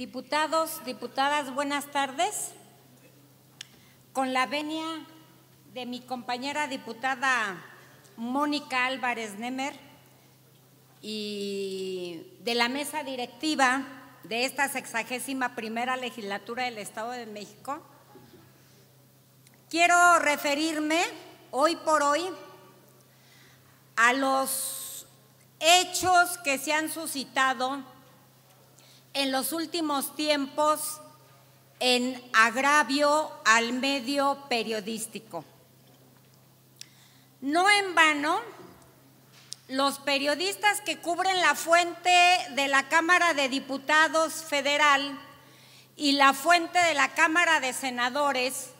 Diputados, diputadas, buenas tardes. Con la venia de mi compañera diputada Mónica Álvarez Nemer y de la mesa directiva de esta sexagésima primera legislatura del Estado de México, quiero referirme hoy por hoy a los hechos que se han suscitado en los últimos tiempos en agravio al medio periodístico. No en vano, los periodistas que cubren la fuente de la Cámara de Diputados Federal y la fuente de la Cámara de Senadores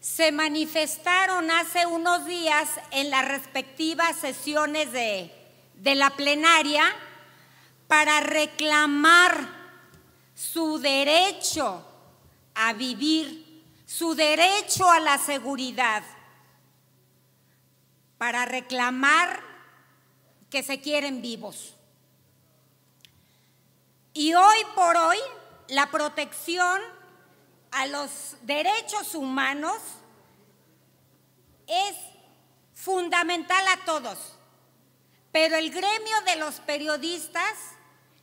se manifestaron hace unos días en las respectivas sesiones de, de la plenaria para reclamar su derecho a vivir, su derecho a la seguridad, para reclamar que se quieren vivos. Y hoy por hoy, la protección a los derechos humanos es fundamental a todos, pero el gremio de los periodistas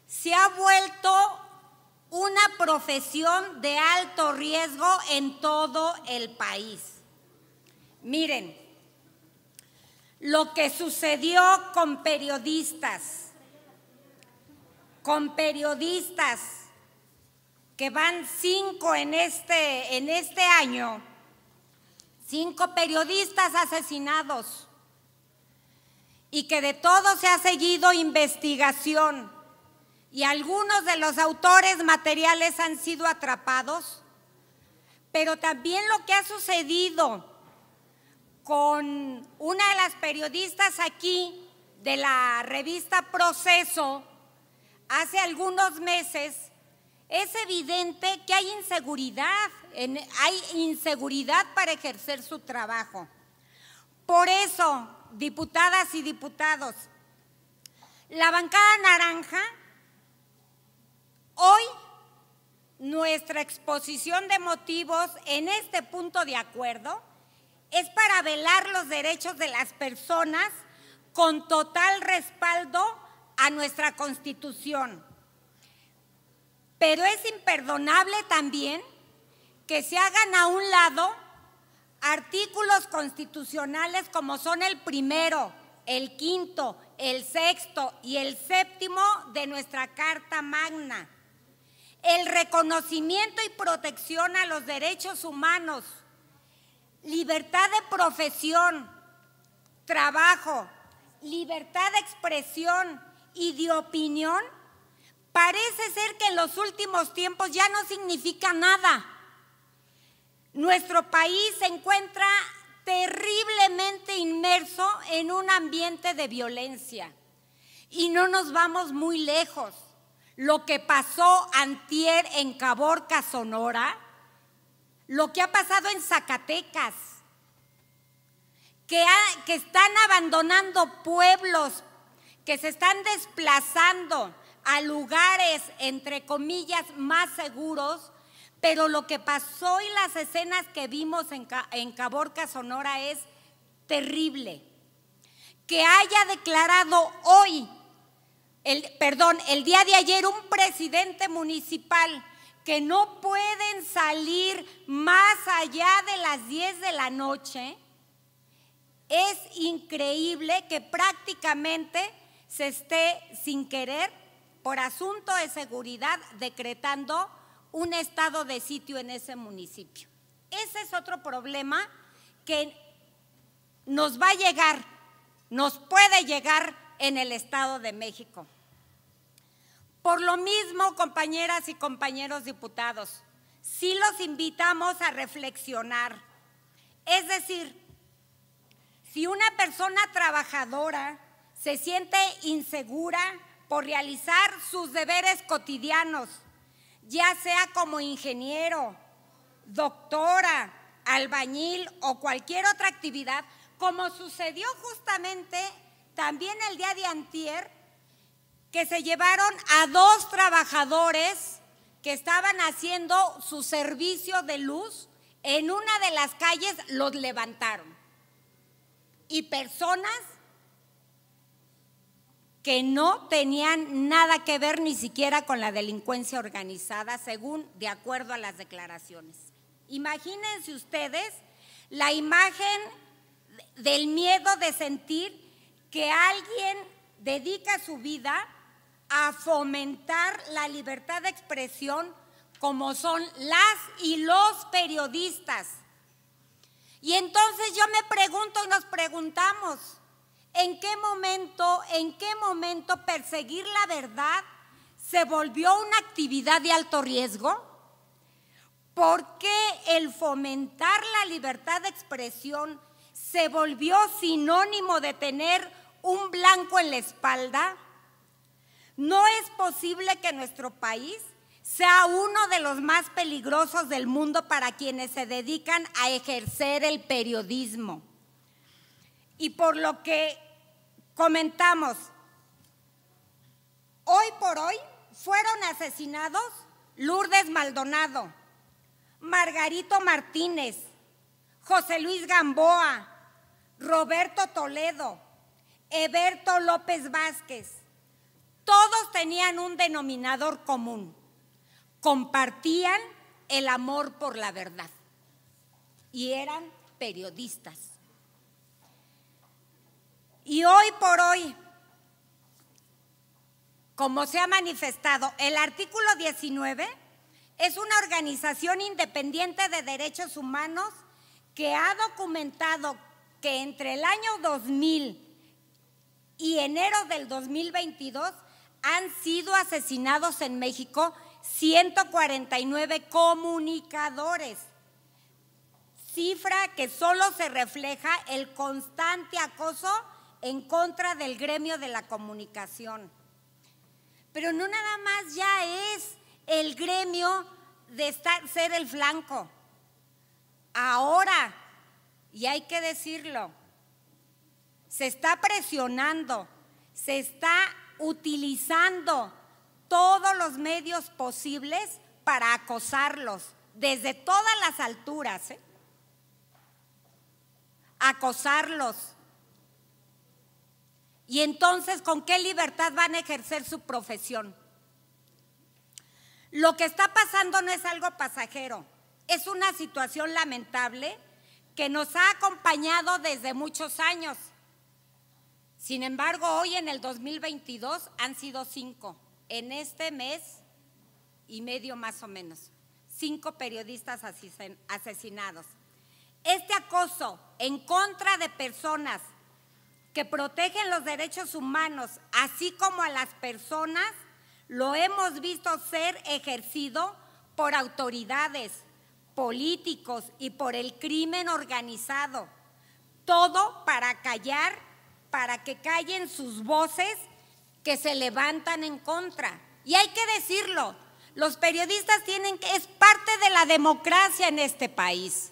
se ha vuelto una profesión de alto riesgo en todo el país. Miren, lo que sucedió con periodistas, con periodistas que van cinco en este, en este año, cinco periodistas asesinados y que de todo se ha seguido investigación y algunos de los autores materiales han sido atrapados, pero también lo que ha sucedido con una de las periodistas aquí de la revista Proceso hace algunos meses, es evidente que hay inseguridad, hay inseguridad para ejercer su trabajo. Por eso, diputadas y diputados, la bancada naranja Hoy nuestra exposición de motivos en este punto de acuerdo es para velar los derechos de las personas con total respaldo a nuestra Constitución. Pero es imperdonable también que se hagan a un lado artículos constitucionales como son el primero, el quinto, el sexto y el séptimo de nuestra Carta Magna el reconocimiento y protección a los derechos humanos, libertad de profesión, trabajo, libertad de expresión y de opinión, parece ser que en los últimos tiempos ya no significa nada. Nuestro país se encuentra terriblemente inmerso en un ambiente de violencia y no nos vamos muy lejos lo que pasó antier en Caborca, Sonora, lo que ha pasado en Zacatecas, que, están abandonando pueblos, que se están desplazando a lugares, entre comillas, más seguros, pero lo que pasó y las escenas que vimos en Caborca, Sonora es terrible. Que haya declarado hoy perdón, el día de ayer un presidente municipal que no pueden salir más allá de las 10 de la noche, es increíble que prácticamente se esté sin querer, por asunto de seguridad, decretando un estado de sitio en ese municipio. Ese es otro problema que nos va a llegar, nos puede llegar en el Estado de México. Por lo mismo, compañeras y compañeros diputados, sí los invitamos a reflexionar. Es decir, si una persona trabajadora se siente insegura por realizar sus deberes cotidianos, ya sea como ingeniero, doctora, albañil o cualquier otra actividad, como sucedió justamente también el día de antier que se llevaron a dos trabajadores que estaban haciendo su servicio de luz en una de las calles, los levantaron. Y personas que no tenían nada que ver ni siquiera con la delincuencia organizada, según de acuerdo a las declaraciones. Imagínense ustedes la imagen del miedo de sentir que alguien dedica su vida a fomentar la libertad de expresión como son las y los periodistas. Y entonces yo me pregunto y nos preguntamos, ¿en qué momento, en qué momento perseguir la verdad se volvió una actividad de alto riesgo? ¿Por qué el fomentar la libertad de expresión se volvió sinónimo de tener un blanco en la espalda? No es posible que nuestro país sea uno de los más peligrosos del mundo para quienes se dedican a ejercer el periodismo. Y por lo que comentamos, hoy por hoy fueron asesinados Lourdes Maldonado, Margarito Martínez, José Luis Gamboa, Roberto Toledo, Eberto López Vázquez, todos tenían un denominador común. Compartían el amor por la verdad. Y eran periodistas. Y hoy por hoy, como se ha manifestado, el artículo 19 es una organización independiente de derechos humanos que ha documentado que entre el año 2000 y enero del 2022 han sido asesinados en México 149 comunicadores, cifra que solo se refleja el constante acoso en contra del gremio de la comunicación. Pero no nada más ya es el gremio de estar, ser el flanco. Ahora, y hay que decirlo, se está presionando, se está utilizando todos los medios posibles para acosarlos desde todas las alturas. ¿eh? Acosarlos. Y entonces, ¿con qué libertad van a ejercer su profesión? Lo que está pasando no es algo pasajero, es una situación lamentable que nos ha acompañado desde muchos años. Sin embargo, hoy en el 2022 han sido cinco, en este mes y medio más o menos, cinco periodistas asesinados. Este acoso en contra de personas que protegen los derechos humanos, así como a las personas, lo hemos visto ser ejercido por autoridades, políticos y por el crimen organizado, todo para callar para que callen sus voces que se levantan en contra. Y hay que decirlo, los periodistas tienen que, es parte de la democracia en este país.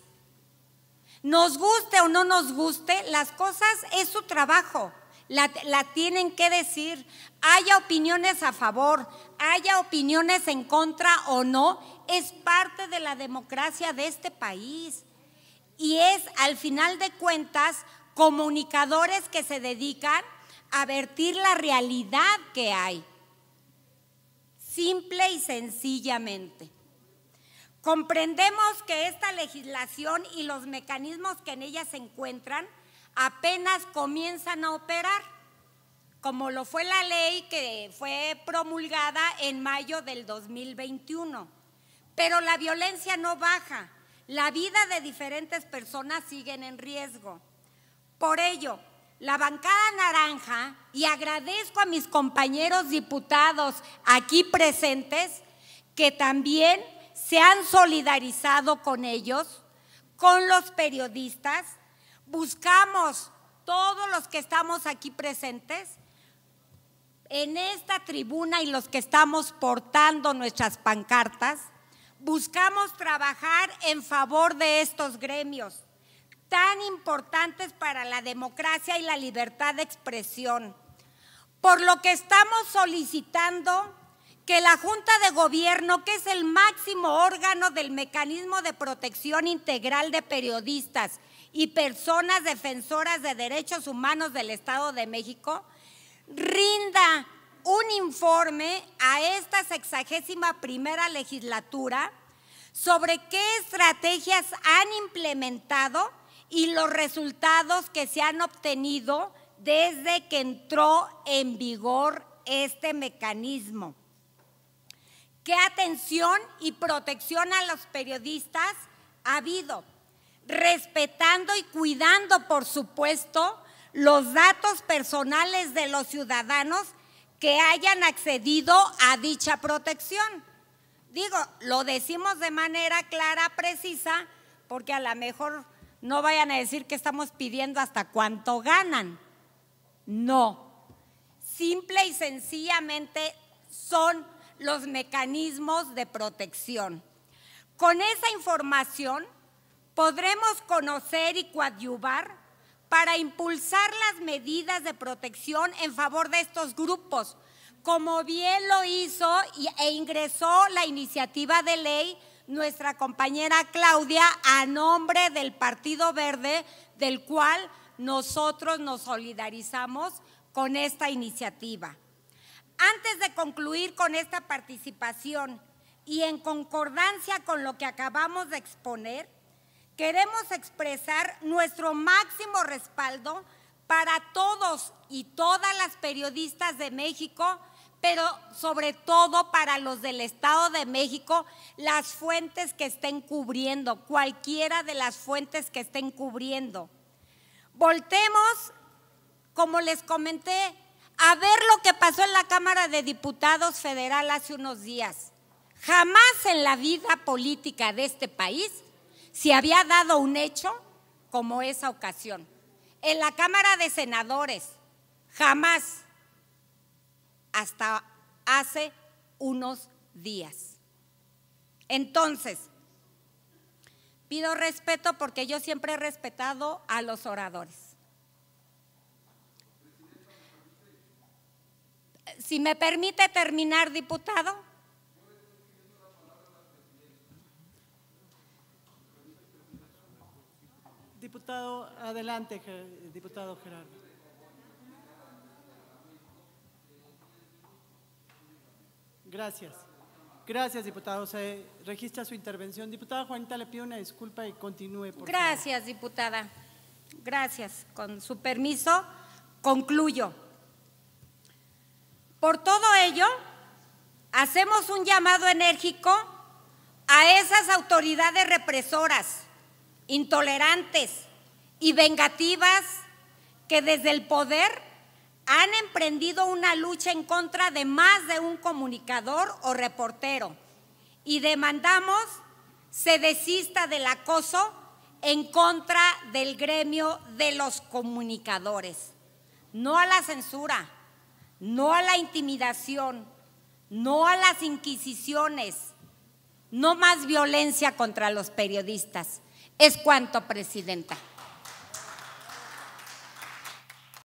Nos guste o no nos guste, las cosas es su trabajo. La, la, tienen que decir, haya opiniones a favor, haya opiniones en contra o no, es parte de la democracia de este país. Y es, al final de cuentas, comunicadores que se dedican a vertir la realidad que hay, simple y sencillamente. Comprendemos que esta legislación y los mecanismos que en ella se encuentran apenas comienzan a operar, como lo fue la ley que fue promulgada en mayo del 2021. Pero la violencia no baja, la vida de diferentes personas sigue en riesgo por ello, la bancada naranja, y agradezco a mis compañeros diputados aquí presentes, que también se han solidarizado con ellos, con los periodistas, buscamos todos los que estamos aquí presentes en esta tribuna y los que estamos portando nuestras pancartas, buscamos trabajar en favor de estos gremios tan importantes para la democracia y la libertad de expresión. Por lo que estamos solicitando que la Junta de Gobierno, que es el máximo órgano del mecanismo de protección integral de periodistas y personas defensoras de derechos humanos del Estado de México, rinda un informe a esta sexagésima primera legislatura sobre qué estrategias han implementado y los resultados que se han obtenido desde que entró en vigor este mecanismo. ¿Qué atención y protección a los periodistas ha habido? Respetando y cuidando, por supuesto, los datos personales de los ciudadanos que hayan accedido a dicha protección. Digo, lo decimos de manera clara, precisa, porque a lo mejor no vayan a decir que estamos pidiendo hasta cuánto ganan. No. Simple y sencillamente son los mecanismos de protección. Con esa información podremos conocer y coadyuvar para impulsar las medidas de protección en favor de estos grupos, como bien lo hizo e ingresó la iniciativa de ley nuestra compañera Claudia a nombre del Partido Verde, del cual nosotros nos solidarizamos con esta iniciativa. Antes de concluir con esta participación y en concordancia con lo que acabamos de exponer, queremos expresar nuestro máximo respaldo para todos y todas las periodistas de México pero sobre todo para los del Estado de México, las fuentes que estén cubriendo, cualquiera de las fuentes que estén cubriendo. Voltemos, como les comenté, a ver lo que pasó en la Cámara de Diputados Federal hace unos días. Jamás en la vida política de este país se había dado un hecho como esa ocasión. En la Cámara de Senadores, jamás hasta hace unos días. Entonces, pido respeto porque yo siempre he respetado a los oradores. Si me permite terminar, diputado. Diputado, adelante, diputado Gerardo. Gracias. Gracias, diputado. Se registra su intervención. Diputada Juanita, le pido una disculpa y continúe, por Gracias, diputada. Gracias. Con su permiso, concluyo. Por todo ello, hacemos un llamado enérgico a esas autoridades represoras, intolerantes y vengativas que desde el poder han emprendido una lucha en contra de más de un comunicador o reportero y demandamos se desista del acoso en contra del gremio de los comunicadores. No a la censura, no a la intimidación, no a las inquisiciones, no más violencia contra los periodistas. Es cuanto, Presidenta.